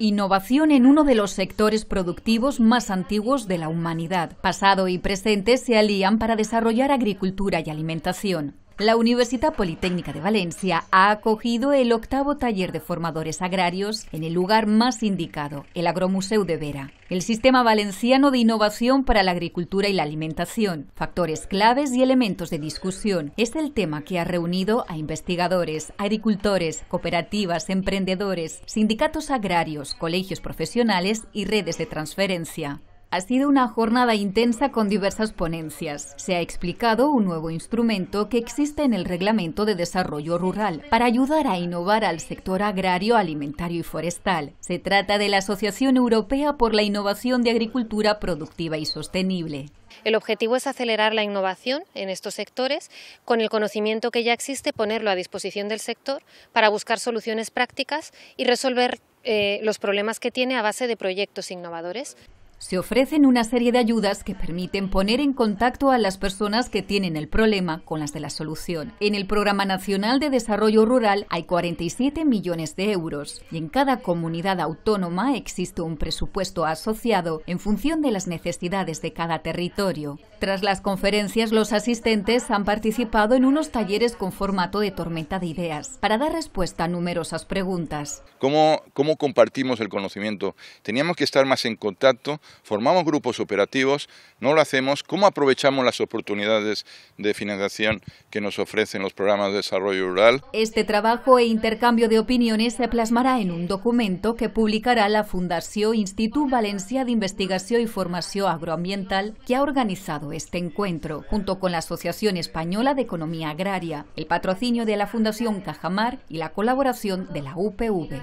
Innovación en uno de los sectores productivos más antiguos de la humanidad. Pasado y presente se alían para desarrollar agricultura y alimentación. La Universidad Politécnica de Valencia ha acogido el octavo taller de formadores agrarios en el lugar más indicado, el Agromuseu de Vera. El Sistema Valenciano de Innovación para la Agricultura y la Alimentación, factores claves y elementos de discusión, es el tema que ha reunido a investigadores, agricultores, cooperativas, emprendedores, sindicatos agrarios, colegios profesionales y redes de transferencia. Ha sido una jornada intensa con diversas ponencias. Se ha explicado un nuevo instrumento que existe en el Reglamento de Desarrollo Rural para ayudar a innovar al sector agrario, alimentario y forestal. Se trata de la Asociación Europea por la Innovación de Agricultura Productiva y Sostenible. El objetivo es acelerar la innovación en estos sectores, con el conocimiento que ya existe ponerlo a disposición del sector para buscar soluciones prácticas y resolver eh, los problemas que tiene a base de proyectos innovadores se ofrecen una serie de ayudas que permiten poner en contacto a las personas que tienen el problema con las de la solución. En el Programa Nacional de Desarrollo Rural hay 47 millones de euros y en cada comunidad autónoma existe un presupuesto asociado en función de las necesidades de cada territorio. Tras las conferencias, los asistentes han participado en unos talleres con formato de tormenta de ideas para dar respuesta a numerosas preguntas. ¿Cómo, compartimos el conocimiento? Teníamos que estar más en contacto, formamos grupos operativos, no lo hacemos, ¿cómo aprovechamos las oportunidades de financiación que nos ofrecen los programas de desarrollo rural? Este trabajo e intercambio de opiniones se plasmará en un documento que publicará la Fundación Instituto Valencia de Investigación y Formación Agroambiental que ha organizado este encuentro, junto con la Asociación Española de Economía Agraria, el patrocinio de la Fundación Cajamar y la colaboración de la UPV.